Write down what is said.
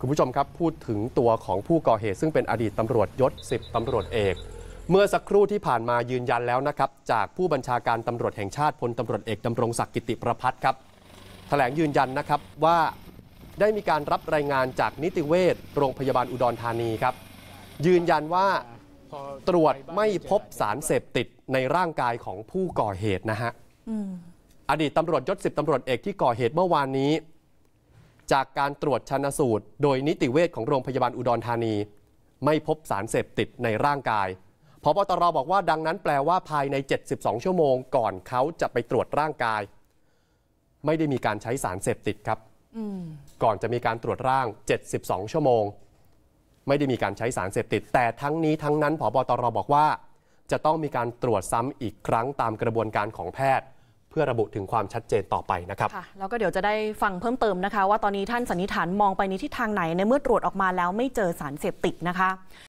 คุณผู้ชมครับพูดถึงตัวของผู้ก่อเหตุ ซึ่งเป็นอดีตตำรวจยศ10 ตำรวจเอก เมื่อสักครู่ที่ผ่านมายืนยันแล้วนะครับ จากผู้บัญชาการตำรวจแห่งชาติพลตำรวจเอกดำรงศักดิ์กิติประพัฒน์ครับ แถลงยืนยันนะครับว่าได้มีการรับรายงานจากนิติเวชโรงพยาบาลอุดรธานีครับ ยืนยันว่าตรวจไม่พบสารเสพติดในร่างกายของผู้ก่อเหตุนะฮะอดีตตำรวจยศสิบตำรวจเอกที่ก่อเหตุเมื่อวานนี้จากการตรวจชันสูตรโดยนิติเวชของโรงพยาบาลอุดรธานี ไม่พบสารเสพติด ในร่างกายพบตรบอกว่า ดังนั้นแปลว่าภายใน 72 ชั่วโมง ก่อนเขาจะไปตรวจร่างกาย ไม่ได้มีการใช้สารเสพติดครับก่อนจะมีการตรวจร่าง 72 ชั่วโมง ไม่ได้มีการใช้สารเสพติด แต่ทั้งนี้ทั้งนั้นพบตรบอกว่า จะต้องมีการตรวจซ้ำอีกครั้งตามกระบวนการของแพทย์พื่อระบุถึงความชัดเจนต่อไปนะครับแล้วก็เดี๋ยวจะได้ฟังเพิ่มเติมนะคะ ว่าตอนนี้ท่านสันนิษฐานมองไปในทิศทางไหน ในเมื่อตรวจออกมาแล้วไม่เจอสารเสพติดนะคะ